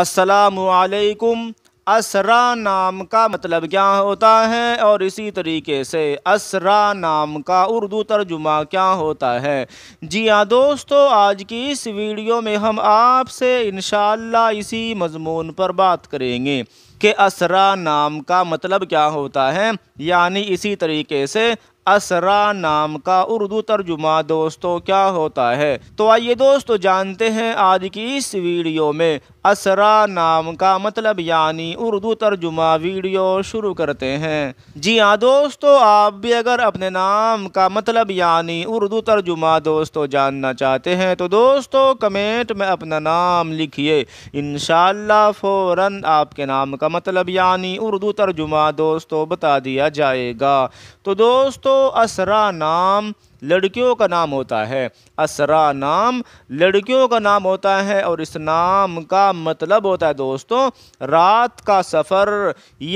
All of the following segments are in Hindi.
असलकुम असरा नाम का मतलब क्या होता है और इसी तरीके से असरा नाम का उर्दू तर्जुमा क्या होता है जी हाँ दोस्तों आज की इस वीडियो में हम आपसे इन इसी मजमून पर बात करेंगे कि असरा नाम का मतलब क्या होता है यानी इसी तरीके से असरा नाम का उर्दू तर्जुमा दोस्तों क्या होता है तो आइए दोस्तों जानते हैं आज की इस वीडियो में असरा नाम का मतलब यानी उर्दू तर्जुमा वीडियो शुरू करते हैं जी हाँ दोस्तों आप भी अगर अपने नाम का मतलब यानी उर्दू तर्जुमा दोस्तों जानना चाहते हैं तो दोस्तों कमेंट में अपना नाम लिखिए इन फौरन आपके नाम का मतलब यानी उर्दू तर्जुमा दोस्तों बता दिया जाएगा तो दोस्तों तो असरा नाम लड़कियों का नाम होता है असरा नाम लड़कियों का नाम होता है और इस नाम का मतलब होता है दोस्तों रात का सफ़र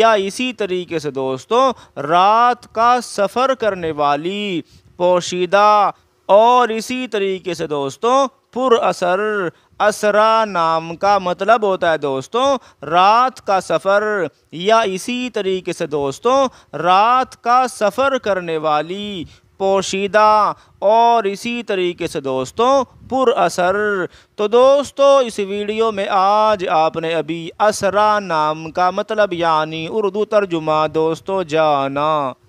या इसी तरीके से दोस्तों रात का सफ़र करने वाली पोशीदा और इसी तरीके से दोस्तों पुर असर असरा नाम का मतलब होता है दोस्तों रात का सफ़र या इसी तरीके से दोस्तों रात का सफ़र करने वाली पोशीदा और इसी तरीके से दोस्तों पुर असर तो दोस्तों इस वीडियो में आज आपने अभी असरा नाम का मतलब यानी उर्दू तर्जुमा दोस्तों जाना